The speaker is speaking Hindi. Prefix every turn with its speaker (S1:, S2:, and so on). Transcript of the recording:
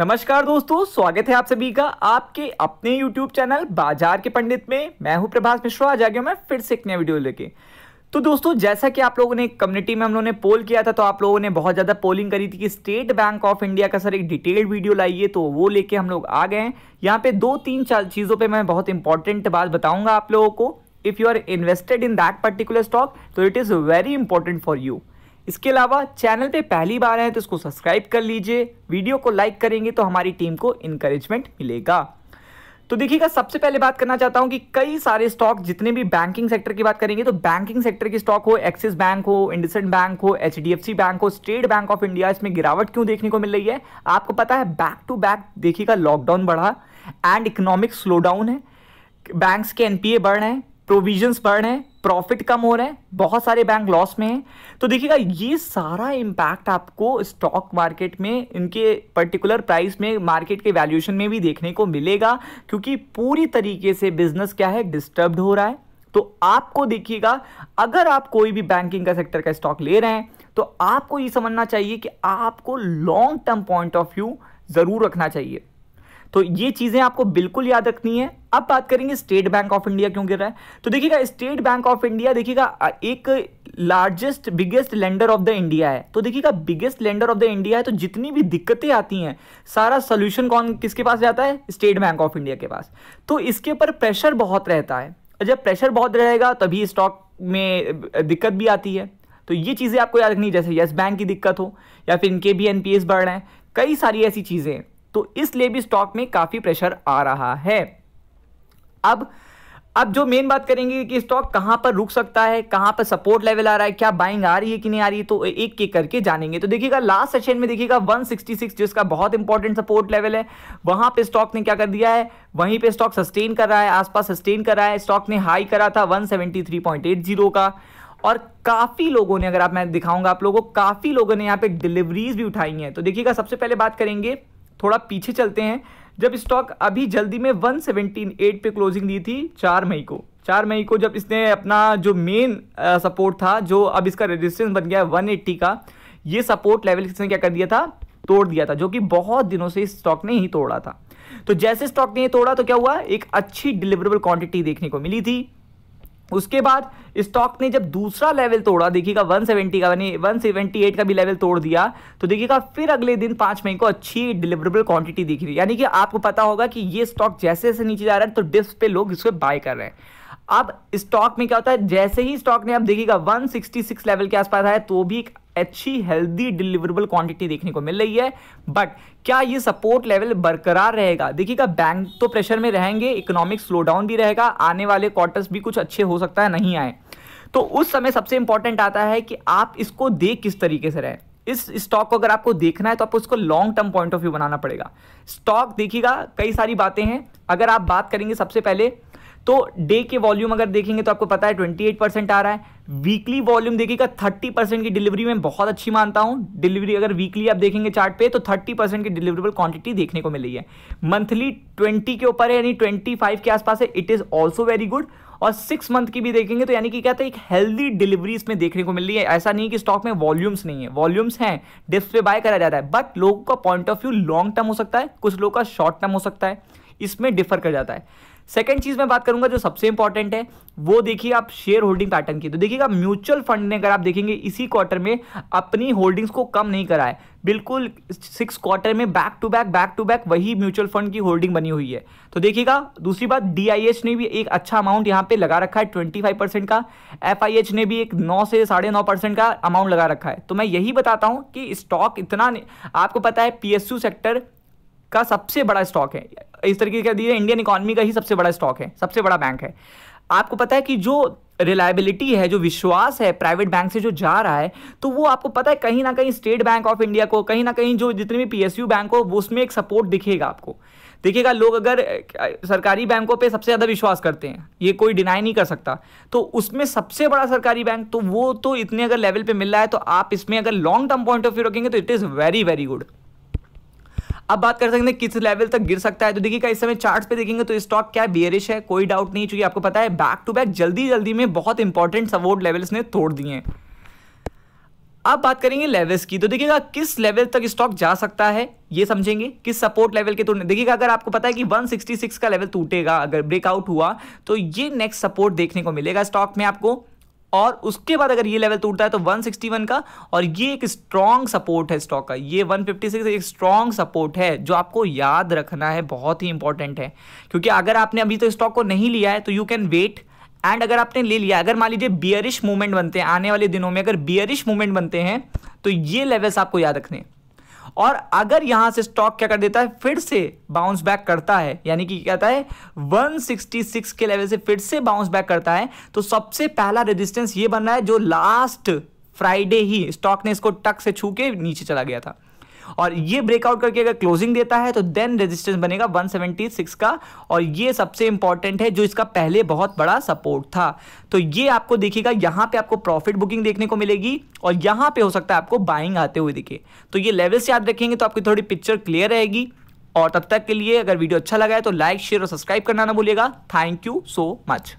S1: नमस्कार दोस्तों स्वागत है आप सभी का आपके अपने YouTube चैनल बाजार के पंडित में मैं हूं प्रभास मिश्रा आज आ गया मैं फिर से एक नया वीडियो लेके तो दोस्तों जैसा कि आप लोगों ने कम्युनिटी में हम लोगों ने पोल किया था तो आप लोगों ने बहुत ज़्यादा पोलिंग करी थी कि स्टेट बैंक ऑफ इंडिया का सर एक डिटेल्ड वीडियो लाइए तो वो लेके हम लोग आ गए हैं यहाँ पे दो तीन चीज़ों पे मैं बहुत इंपॉर्टेंट बात बताऊंगा आप लोगों को if you are invested in that particular stock तो it is very important for you इसके अलावा चैनल पे पहली बार आए तो इसको सब्सक्राइब कर लीजिए वीडियो को लाइक करेंगे तो हमारी टीम को इनकरेजमेंट मिलेगा तो देखिएगा सबसे पहले बात करना चाहता हूं कि कई सारे स्टॉक जितने भी बैंकिंग सेक्टर की बात करेंगे तो बैंकिंग सेक्टर के स्टॉक हो एक्सिस बैंक हो इंडसेंड बैंक हो एच बैंक हो स्टेट बैंक ऑफ इंडिया इसमें गिरावट क्यों देखने को मिल रही है आपको पता है बैक टू बैक देखिएगा लॉकडाउन बढ़ा एंड इकोनॉमिक स्लो डाउन है बैंक्स के एनपीए बढ़ रहे हैं प्रोविजंस बढ़ रहे हैं प्रॉफिट कम हो रहे हैं बहुत सारे बैंक लॉस में हैं तो देखिएगा ये सारा इम्पैक्ट आपको स्टॉक मार्केट में इनके पर्टिकुलर प्राइस में मार्केट के वैल्यूएशन में भी देखने को मिलेगा क्योंकि पूरी तरीके से बिजनेस क्या है डिस्टर्ब्ड हो रहा है तो आपको देखिएगा अगर आप कोई भी बैंकिंग का सेक्टर का स्टॉक ले रहे हैं तो आपको ये समझना चाहिए कि आपको long term point of view ज़रूर रखना चाहिए तो ये चीज़ें आपको बिल्कुल याद रखनी है अब बात करेंगे स्टेट बैंक ऑफ इंडिया क्यों गिर रहा है तो देखिएगा स्टेट बैंक ऑफ इंडिया देखिएगा एक largest biggest lender of the India है तो देखिएगा biggest lender of the India है तो जितनी भी दिक्कतें आती हैं सारा सोल्यूशन कौन किसके पास जाता है स्टेट बैंक ऑफ इंडिया के पास तो इसके ऊपर प्रेशर बहुत रहता है जब प्रेशर बहुत रहेगा तभी स्टॉक में दिक्कत भी आती है तो ये चीज़ें आपको याद रखनी जैसे येस बैंक की दिक्कत हो या फिर इनके भी एन बढ़ रहे हैं कई सारी ऐसी चीज़ें तो इसलिए भी स्टॉक में काफ़ी प्रेशर आ रहा है अब अब जो मेन बात करेंगे कि स्टॉक कहां पर रुक सकता है कहां पर सपोर्ट लेवल आ रहा है क्या बाइंग आ रही है कि नहीं आ रही है तो एक एक करके जानेंगे तो देखिएगा लास्ट सेशन में देखिएगा 166 जिसका बहुत इंपॉर्टेंट सपोर्ट लेवल है वहां पे स्टॉक ने क्या कर दिया है वहीं पे स्टॉक सस्टेन कर रहा है आसपास सस्टेन कर रहा है स्टॉक ने हाई करा था वन का और काफ़ी लोगों ने अगर आप मैं दिखाऊंगा आप लोगों को काफ़ी लोगों ने यहाँ पे डिलीवरीज भी उठाई हैं तो देखिएगा सबसे पहले बात करेंगे थोड़ा पीछे चलते हैं जब स्टॉक अभी जल्दी में वन पे क्लोजिंग दी थी चार मई को चार मई को जब इसने अपना जो मेन सपोर्ट था जो अब इसका रेजिस्टेंस बन गया वन एट्टी का ये सपोर्ट लेवल इसने क्या कर दिया था तोड़ दिया था जो कि बहुत दिनों से इस स्टॉक ने ही तोड़ा था तो जैसे स्टॉक ने तोड़ा तो क्या हुआ एक अच्छी डिलीवरेबल क्वांटिटी देखने को मिली थी उसके बाद स्टॉक ने जब दूसरा लेवल तोड़ा देखिएगा 170 का यानी 178 का भी लेवल तोड़ दिया तो देखिएगा फिर अगले दिन पाँच मई को अच्छी डिलीवरेबल क्वांटिटी दिख रही है यानी कि आपको पता होगा कि ये स्टॉक जैसे जैसे नीचे जा रहा है तो डिस्क पे लोग इसको बाय कर रहे हैं अब स्टॉक में क्या होता है जैसे ही स्टॉक ने आप देखिएगा 166 लेवल के आसपास आया तो भी एक अच्छी हेल्दी डिलीवरेबल क्वांटिटी देखने को मिल रही है बट क्या ये सपोर्ट लेवल बरकरार रहेगा देखिएगा बैंक तो प्रेशर में रहेंगे इकोनॉमिक स्लोडाउन भी रहेगा आने वाले क्वार्टर्स भी कुछ अच्छे हो सकता है नहीं आए तो उस समय सबसे इंपॉर्टेंट आता है कि आप इसको देख किस तरीके से रहे इस स्टॉक को अगर आपको देखना है तो आपको इसको long term point of view बनाना पड़ेगा स्टॉक देखिएगा कई सारी बातें हैं अगर आप बात करेंगे सबसे पहले तो डे के वॉल्यूम अगर देखेंगे तो आपको पता है ट्वेंटी एट परसेंट आ रहा है वीकली वॉल्यूम देखिएगा थर्टी परसेंट की डिलीवरी में बहुत अच्छी मानता हूं डिलीवरी अगर वीकली आप देखेंगे चार्ट पे तो थर्टी परसेंट की डिलीवरेबल क्वांटिटी देखने को मिली है मंथली ट्वेंटी के ऊपर है यानी ट्वेंटी फाइव के आसपास है it is also very good और सिक्स मंथ की भी देखेंगे तो यानी कि क्या था एक हेल्दी डिलीवरी इसमें देखने को मिल रही है ऐसा नहीं कि स्टॉक में वॉल्यूम्स नहीं है वॉल्यूम्स हैं डिप्स पे बाय करा जाता है बट लोगों का point of view long term हो सकता है कुछ लोगों का शॉर्ट टर्म हो सकता है इसमें डिफर कर जाता है सेकंड चीज मैं बात करूंगा जो सबसे इंपॉर्टेंट है वो देखिए आप शेयर होल्डिंग पैटर्न की तो देखिएगा म्यूचुअल फंड ने अगर आप देखेंगे इसी क्वार्टर में अपनी होल्डिंग्स को कम नहीं करा है बिल्कुल सिक्स क्वार्टर में back to back back to back वही म्यूचुअल फंड की होल्डिंग बनी हुई है तो देखिएगा दूसरी बात डीआईएच ने भी एक अच्छा अमाउंट यहाँ पे लगा रखा है ट्वेंटी फाइव परसेंट का एफआईएच ने भी एक नौ से साढ़े नौ परसेंट का अमाउंट लगा रखा है तो मैं यही बताता हूँ कि स्टॉक इतना आपको पता है पीएसयू सेक्टर का सबसे बड़ा स्टॉक है इस तरीके का दिए इंडियन इकोनॉमी का ही सबसे बड़ा स्टॉक है सबसे बड़ा बैंक है आपको पता है कि जो रिलायबिलिटी है जो विश्वास है प्राइवेट बैंक से जो जा रहा है तो वो आपको पता है कहीं ना कहीं स्टेट बैंक ऑफ इंडिया को कहीं ना कहीं जो जितने भी पीएसयू बैंक हो वो उसमें एक सपोर्ट दिखेगा आपको देखिएगा लोग अगर सरकारी बैंकों पे सबसे ज़्यादा विश्वास करते हैं ये कोई डिनाई नहीं कर सकता तो उसमें सबसे बड़ा सरकारी बैंक तो वो तो इतने अगर लेवल पे मिल रहा है तो आप इसमें अगर long term point of view रखेंगे तो it is very very good अब बात कर सकते हैं किस लेवल तक गिर सकता है तो देखिएगा इस समय चार्ट पे देखेंगे तो स्टॉक क्या बियरिश है कोई डाउट नहीं चूंकि आपको पता है बैक टू बैक जल्दी जल्दी में बहुत इंपॉर्टेंट सपोर्ट लेवल्स ने तोड़ दिए अब बात करेंगे लेवल्स की तो देखिएगा किस लेवल तक स्टॉक जा सकता है ये समझेंगे किस सपोर्ट लेवल के तोड़ने देखिएगा अगर आपको पता है कि 166 का लेवल टूटेगा अगर ब्रेकआउट हुआ तो ये नेक्स्ट सपोर्ट देखने को मिलेगा स्टॉक में आपको और उसके बाद अगर ये लेवल टूटता है तो 161 का और ये एक स्ट्रॉन्ग सपोर्ट है स्टॉक का ये 156 एक स्ट्रॉन्ग सपोर्ट है जो आपको याद रखना है बहुत ही इंपॉर्टेंट है क्योंकि अगर आपने अभी तो स्टॉक को नहीं लिया है तो यू कैन वेट एंड अगर आपने ले लिया अगर मान लीजिए बियरिश मूवमेंट बनते हैं आने वाले दिनों में अगर बियरिश मूवमेंट बनते हैं तो ये लेवल्स आपको याद रखने हैं और अगर यहां से स्टॉक क्या कर देता है फिर से बाउंस बैक करता है यानी कि कहता है 166 के लेवल से फिर से बाउंस बैक करता है तो सबसे पहला रेजिस्टेंस ये बन रहा है जो लास्ट फ्राइडे ही स्टॉक ने इसको टक से छू के नीचे चला गया था और ये ब्रेकआउट करके अगर क्लोजिंग देता है तो देन रेजिस्टेंस बनेगा 176 का और ये सबसे इंपॉर्टेंट है जो इसका पहले बहुत बड़ा सपोर्ट था तो ये आपको देखिएगा यहाँ पे आपको प्रॉफिट बुकिंग देखने को मिलेगी और यहाँ पे हो सकता है आपको बाइंग आते हुए दिखे तो ये लेवल्स याद रखेंगे तो आपकी थोड़ी पिक्चर क्लियर रहेगी और तब तक के लिए अगर वीडियो अच्छा लगा है तो लाइक शेयर और सब्सक्राइब करना ना भूलिएगा थैंक यू सो मच